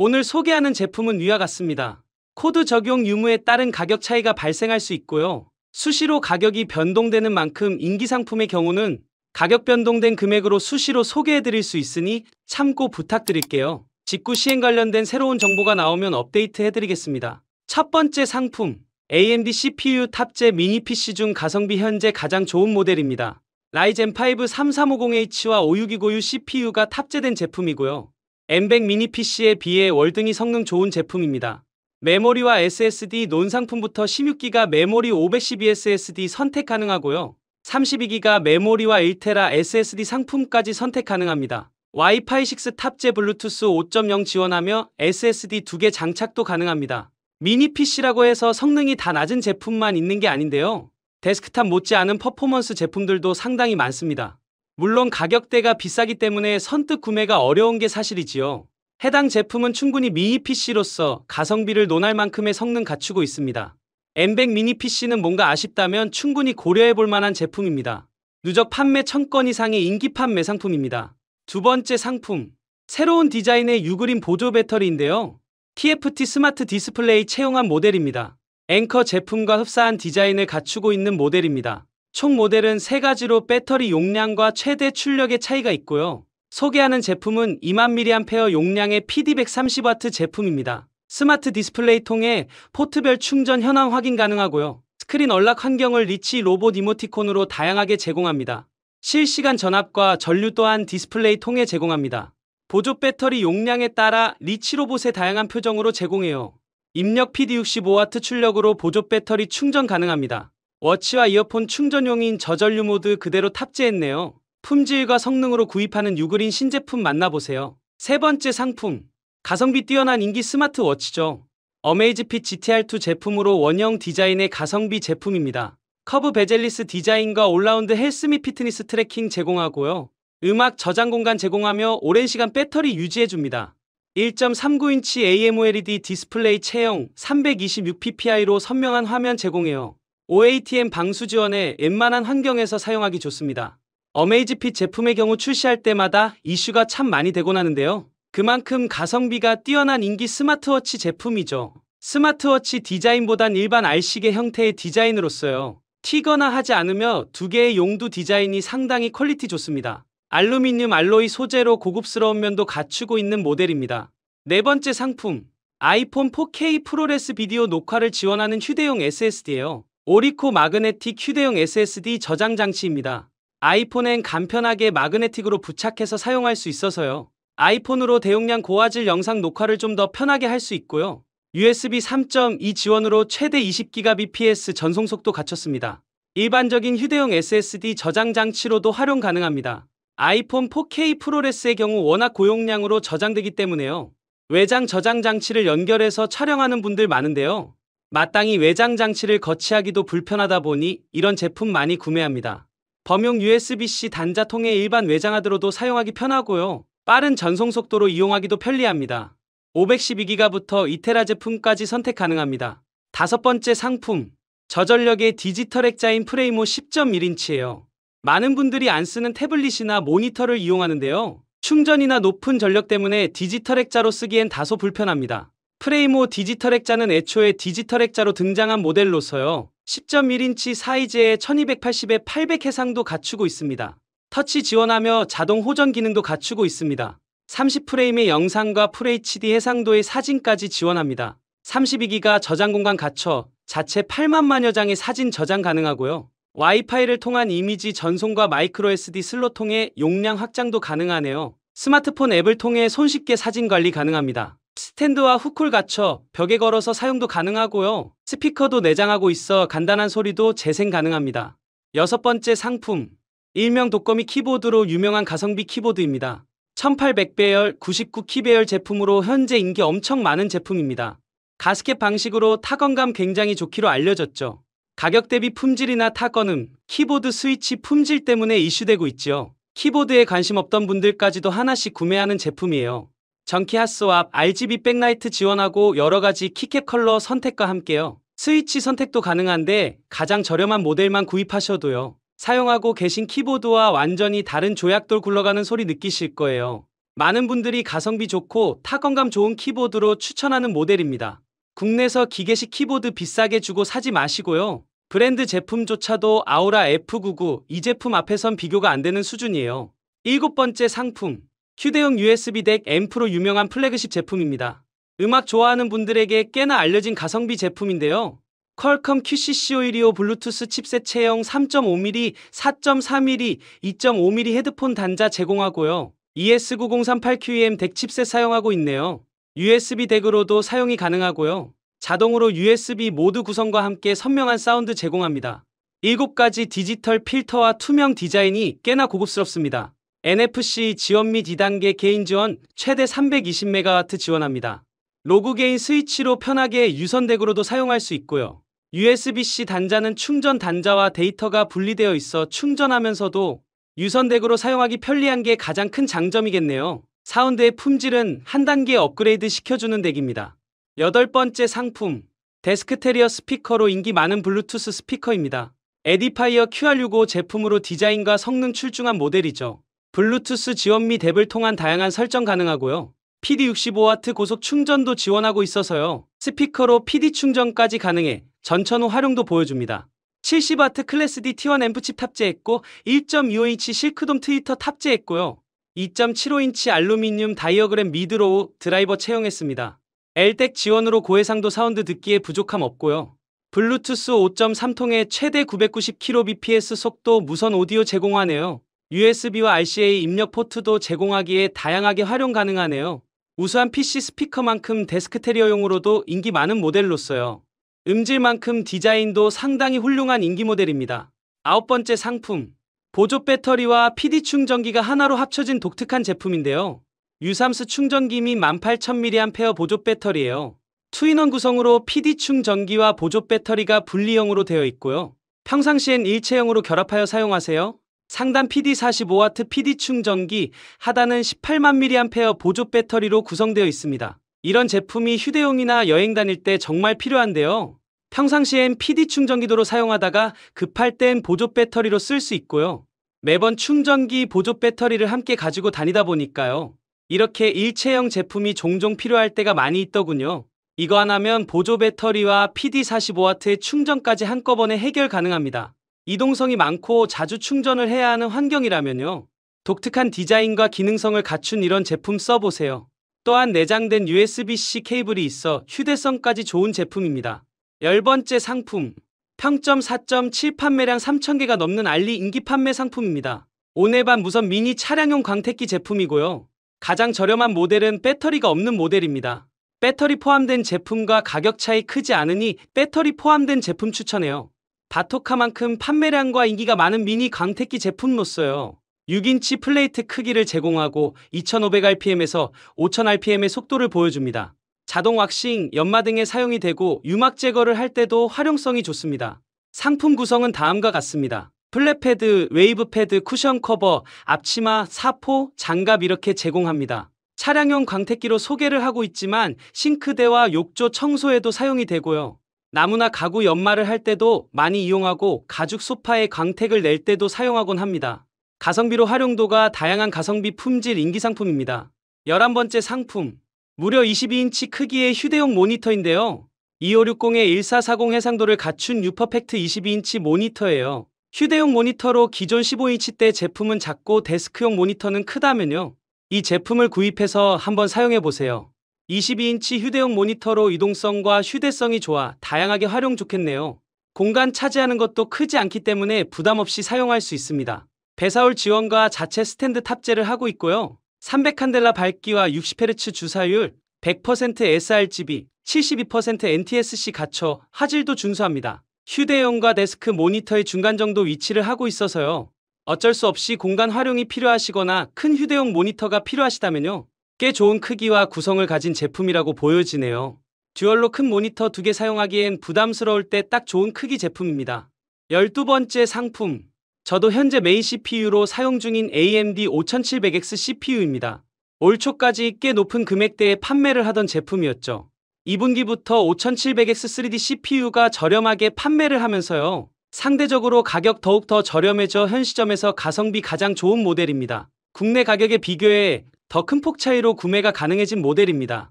오늘 소개하는 제품은 위와 같습니다. 코드 적용 유무에 따른 가격 차이가 발생할 수 있고요. 수시로 가격이 변동되는 만큼 인기 상품의 경우는 가격 변동된 금액으로 수시로 소개해드릴 수 있으니 참고 부탁드릴게요. 직구 시행 관련된 새로운 정보가 나오면 업데이트해드리겠습니다. 첫 번째 상품 AMD CPU 탑재 미니 PC 중 가성비 현재 가장 좋은 모델입니다. 라이젠 5 3350H와 5629U CPU가 탑재된 제품이고요. 엠1 미니 PC에 비해 월등히 성능 좋은 제품입니다. 메모리와 SSD 논상품부터 16기가 메모리 512 SSD 선택 가능하고요. 32기가 메모리와 1테라 SSD 상품까지 선택 가능합니다. 와이파이 6 탑재 블루투스 5.0 지원하며 SSD 2개 장착도 가능합니다. 미니 PC라고 해서 성능이 다 낮은 제품만 있는 게 아닌데요. 데스크탑 못지않은 퍼포먼스 제품들도 상당히 많습니다. 물론 가격대가 비싸기 때문에 선뜻 구매가 어려운 게 사실이지요. 해당 제품은 충분히 미니 PC로서 가성비를 논할 만큼의 성능 갖추고 있습니다. M100 미니 PC는 뭔가 아쉽다면 충분히 고려해 볼 만한 제품입니다. 누적 판매 1000건 이상의 인기 판매 상품입니다. 두 번째 상품. 새로운 디자인의 유그린 보조 배터리인데요. TFT 스마트 디스플레이 채용한 모델입니다. 앵커 제품과 흡사한 디자인을 갖추고 있는 모델입니다. 총 모델은 세 가지로 배터리 용량과 최대 출력의 차이가 있고요. 소개하는 제품은 2만 mAh 용량의 PD130W 제품입니다. 스마트 디스플레이 통해 포트별 충전 현황 확인 가능하고요. 스크린 언락 환경을 리치 로봇 이모티콘으로 다양하게 제공합니다. 실시간 전압과 전류 또한 디스플레이 통해 제공합니다. 보조 배터리 용량에 따라 리치 로봇의 다양한 표정으로 제공해요. 입력 PD 65W 출력으로 보조 배터리 충전 가능합니다. 워치와 이어폰 충전용인 저전류 모드 그대로 탑재했네요. 품질과 성능으로 구입하는 유그린 신제품 만나보세요. 세 번째 상품 가성비 뛰어난 인기 스마트워치죠. 어메이지핏 GTR2 제품으로 원형 디자인의 가성비 제품입니다. 커브 베젤리스 디자인과 올라운드 헬스 및 피트니스 트래킹 제공하고요. 음악 저장 공간 제공하며 오랜 시간 배터리 유지해줍니다. 1.39인치 AMOLED 디스플레이 체형 326ppi로 선명한 화면 제공해요. OATM 방수 지원에 웬만한 환경에서 사용하기 좋습니다. 어메이지핏 제품의 경우 출시할 때마다 이슈가 참 많이 되곤 하는데요. 그만큼 가성비가 뛰어난 인기 스마트워치 제품이죠. 스마트워치 디자인보단 일반 알식의 형태의 디자인으로서요. 튀거나 하지 않으며 두 개의 용두 디자인이 상당히 퀄리티 좋습니다. 알루미늄 알로이 소재로 고급스러운 면도 갖추고 있는 모델입니다. 네 번째 상품, 아이폰 4K 프로레스 비디오 녹화를 지원하는 휴대용 SSD예요. 오리코 마그네틱 휴대용 SSD 저장 장치입니다. 아이폰엔 간편하게 마그네틱으로 부착해서 사용할 수 있어서요. 아이폰으로 대용량 고화질 영상 녹화를 좀 더 편하게 할 수 있고요. USB 3.2 지원으로 최대 20GBps 전송 속도 갖췄습니다. 일반적인 휴대용 SSD 저장 장치로도 활용 가능합니다. 아이폰 4K 프로레스의 경우 워낙 고용량으로 저장되기 때문에요. 외장 저장 장치를 연결해서 촬영하는 분들 많은데요. 마땅히 외장 장치를 거치하기도 불편하다 보니 이런 제품 많이 구매합니다. 범용 USB-C 단자 통에 일반 외장하드로도 사용하기 편하고요. 빠른 전송 속도로 이용하기도 편리합니다. 512기가부터 이테라 제품까지 선택 가능합니다. 다섯 번째 상품. 저전력의 디지털 액자인 프레이모 10.1인치예요. 많은 분들이 안 쓰는 태블릿이나 모니터를 이용하는데요. 충전이나 높은 전력 때문에 디지털 액자로 쓰기엔 다소 불편합니다. 프레이모 디지털 액자는 애초에 디지털 액자로 등장한 모델로서요. 10.1인치 사이즈의 1280에 800 해상도 갖추고 있습니다. 터치 지원하며 자동 호전 기능도 갖추고 있습니다. 30프레임의 영상과 FHD 해상도의 사진까지 지원합니다. 32기가 저장 공간 갖춰 자체 8만만여 장의 사진 저장 가능하고요. 와이파이를 통한 이미지 전송과 마이크로 SD 슬롯 통해 용량 확장도 가능하네요. 스마트폰 앱을 통해 손쉽게 사진 관리 가능합니다. 스탠드와 후쿨 갖춰 벽에 걸어서 사용도 가능하고요. 스피커도 내장하고 있어 간단한 소리도 재생 가능합니다. 여섯 번째 상품. 일명 독거미 키보드로 유명한 가성비 키보드입니다. 1800배열 99키배열 제품으로 현재 인기 엄청 많은 제품입니다. 가스켓 방식으로 타건감 굉장히 좋기로 알려졌죠. 가격 대비 품질이나 타건음, 키보드 스위치 품질 때문에 이슈되고 있죠 키보드에 관심 없던 분들까지도 하나씩 구매하는 제품이에요. 전키하스와 RGB 백라이트 지원하고 여러가지 키캡 컬러 선택과 함께요. 스위치 선택도 가능한데 가장 저렴한 모델만 구입하셔도요. 사용하고 계신 키보드와 완전히 다른 조약돌 굴러가는 소리 느끼실 거예요. 많은 분들이 가성비 좋고 타건감 좋은 키보드로 추천하는 모델입니다. 국내에서 기계식 키보드 비싸게 주고 사지 마시고요. 브랜드 제품조차도 아우라 F99 이 제품 앞에선 비교가 안 되는 수준이에요. 일곱 번째 상품 휴대용 USB 덱 앰프로 유명한 플래그십 제품입니다. 음악 좋아하는 분들에게 꽤나 알려진 가성비 제품인데요. 퀄컴 QCC 오일리오 블루투스 칩셋 체형 3.5mm, 4.3mm, 2.5mm 헤드폰 단자 제공하고요. ES9038QEM 덱 칩셋 사용하고 있네요. USB 덱으로도 사용이 가능하고요. 자동으로 USB 모드 구성과 함께 선명한 사운드 제공합니다. 7가지 디지털 필터와 투명 디자인이 꽤나 고급스럽습니다. NFC 지원 및 2단계 개인 지원 최대 320MW 지원합니다. 로그 개인 스위치로 편하게 유선덱으로도 사용할 수 있고요. USB-C 단자는 충전 단자와 데이터가 분리되어 있어 충전하면서도 유선덱으로 사용하기 편리한 게 가장 큰 장점이겠네요. 사운드의 품질은 한 단계 업그레이드 시켜주는 덱입니다. 여덟 번째 상품 데스크테리어 스피커로 인기 많은 블루투스 스피커입니다. 에디파이어 QR65 제품으로 디자인과 성능 출중한 모델이죠. 블루투스 지원 및 앱을 통한 다양한 설정 가능하고요. PD65W 고속 충전도 지원하고 있어서요. 스피커로 PD 충전까지 가능해 전천후 활용도 보여줍니다. 70W 클래스 D T1 앰프칩 탑재했고 1.25인치 실크돔 트위터 탑재했고요. 2.75인치 알루미늄 다이어그램 미드로우 드라이버 채용했습니다. 엘텍 지원으로 고해상도 사운드 듣기에 부족함 없고요. 블루투스 5.3통에 최대 990kbps 속도 무선 오디오 제공하네요. USB와 RCA 입력 포트도 제공하기에 다양하게 활용 가능하네요. 우수한 PC 스피커만큼 데스크테리어용으로도 인기 많은 모델로서요. 음질만큼 디자인도 상당히 훌륭한 인기 모델입니다. 아홉 번째 상품. 보조 배터리와 PD 충전기가 하나로 합쳐진 독특한 제품인데요. 유삼스 충전기 및 18,000mAh 보조 배터리예요. 투인원 구성으로 PD 충전기와 보조 배터리가 분리형으로 되어 있고요. 평상시엔 일체형으로 결합하여 사용하세요. 상단 PD45W PD 충전기, 하단은 18만 mAh 보조 배터리로 구성되어 있습니다. 이런 제품이 휴대용이나 여행 다닐 때 정말 필요한데요. 평상시엔 PD 충전기도로 사용하다가 급할 땐 보조 배터리로 쓸 수 있고요. 매번 충전기 보조 배터리를 함께 가지고 다니다 보니까요. 이렇게 일체형 제품이 종종 필요할 때가 많이 있더군요. 이거 하나면 보조 배터리와 PD 45W의 충전까지 한꺼번에 해결 가능합니다. 이동성이 많고 자주 충전을 해야 하는 환경이라면요. 독특한 디자인과 기능성을 갖춘 이런 제품 써보세요. 또한 내장된 USB-C 케이블이 있어 휴대성까지 좋은 제품입니다. 열번째 상품 평점 4.7 판매량 3,000개가 넘는 알리 인기 판매 상품입니다. 오네반 무선 미니 차량용 광택기 제품이고요. 가장 저렴한 모델은 배터리가 없는 모델입니다. 배터리 포함된 제품과 가격 차이 크지 않으니 배터리 포함된 제품 추천해요. 바토카만큼 판매량과 인기가 많은 미니 광택기제품로서요 6인치 플레이트 크기를 제공하고 2500rpm에서 5000rpm의 속도를 보여줍니다. 자동 왁싱, 연마 등에 사용이 되고 유막 제거를 할 때도 활용성이 좋습니다. 상품 구성은 다음과 같습니다. 플랫패드, 웨이브패드, 쿠션 커버, 앞치마, 사포, 장갑 이렇게 제공합니다. 차량용 광택기로 소개를 하고 있지만 싱크대와 욕조 청소에도 사용이 되고요. 나무나 가구 연마를 할 때도 많이 이용하고 가죽 소파에 광택을 낼 때도 사용하곤 합니다. 가성비로 활용도가 다양한 가성비 품질 인기 상품입니다. 11번째 상품 무려 22인치 크기의 휴대용 모니터인데요. 2560의1440 해상도를 갖춘 유퍼펙트 22인치 모니터예요. 휴대용 모니터로 기존 15인치대 제품은 작고 데스크용 모니터는 크다면요. 이 제품을 구입해서 한번 사용해보세요. 22인치 휴대용 모니터로 이동성과 휴대성이 좋아 다양하게 활용 좋겠네요. 공간 차지하는 것도 크지 않기 때문에 부담 없이 사용할 수 있습니다. 배사울 지원과 자체 스탠드 탑재를 하고 있고요. 300칸델라 밝기와 60Hz 주사율, 100% sRGB, 72% NTSC 갖춰 화질도 준수합니다. 휴대용과 데스크 모니터의 중간 정도 위치를 하고 있어서요. 어쩔 수 없이 공간 활용이 필요하시거나 큰 휴대용 모니터가 필요하시다면요. 꽤 좋은 크기와 구성을 가진 제품이라고 보여지네요. 듀얼로 큰 모니터 두 개 사용하기엔 부담스러울 때 딱 좋은 크기 제품입니다. 12번째 상품 저도 현재 메인 CPU로 사용 중인 AMD 5700X CPU입니다. 올 초까지 꽤 높은 금액대에 판매를 하던 제품이었죠. 2분기부터 5700X 3D CPU가 저렴하게 판매를 하면서요. 상대적으로 가격 더욱 더 저렴해져 현 시점에서 가성비 가장 좋은 모델입니다. 국내 가격에 비교해 더큰폭 차이로 구매가 가능해진 모델입니다.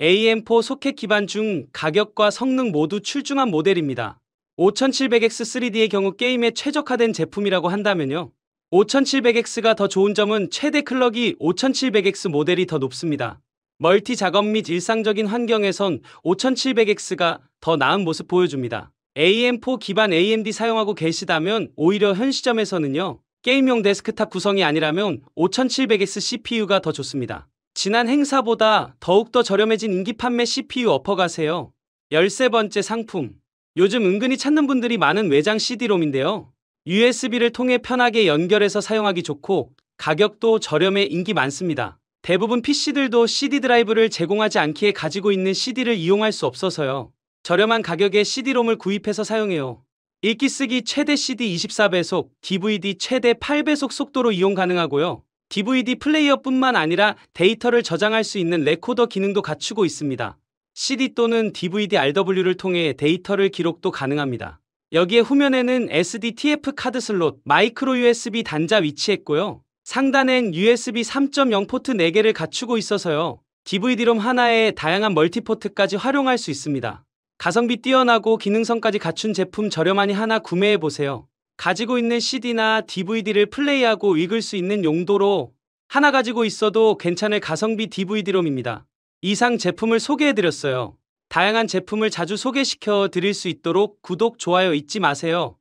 AM4 소켓 기반 중 가격과 성능 모두 출중한 모델입니다. 5700X3D의 경우 게임에 최적화된 제품이라고 한다면요. 5700X가 더 좋은 점은 최대 클럭이 5700X 모델이 더 높습니다. 멀티 작업 및 일상적인 환경에선 5700X가 더 나은 모습 보여줍니다. AM4 기반 AMD 사용하고 계시다면 오히려 현 시점에서는요. 게임용 데스크탑 구성이 아니라면 5700X CPU가 더 좋습니다. 지난 행사보다 더욱더 저렴해진 인기 판매 CPU 어퍼 가세요. 13번째 상품 요즘 은근히 찾는 분들이 많은 외장 CD롬인데요. USB를 통해 편하게 연결해서 사용하기 좋고 가격도 저렴해 인기 많습니다. 대부분 PC들도 CD 드라이브를 제공하지 않기에 가지고 있는 CD를 이용할 수 없어서요. 저렴한 가격에 CD롬을 구입해서 사용해요. 읽기쓰기 최대 CD 24배속, DVD 최대 8배속 속도로 이용 가능하고요. DVD 플레이어뿐만 아니라 데이터를 저장할 수 있는 레코더 기능도 갖추고 있습니다. CD 또는 DVD RW를 통해 데이터를 기록도 가능합니다. 여기에 후면에는 SDTF 카드 슬롯, 마이크로 USB 단자 위치했고요. 상단엔 USB 3.0 포트 4개를 갖추고 있어서요. DVD롬 하나에 다양한 멀티포트까지 활용할 수 있습니다. 가성비 뛰어나고 기능성까지 갖춘 제품 저렴하니 하나 구매해보세요. 가지고 있는 CD나 DVD를 플레이하고 읽을 수 있는 용도로 하나 가지고 있어도 괜찮을 가성비 DVD롬입니다. 이상 제품을 소개해드렸어요. 다양한 제품을 자주 소개시켜 드릴 수 있도록 구독, 좋아요 잊지 마세요.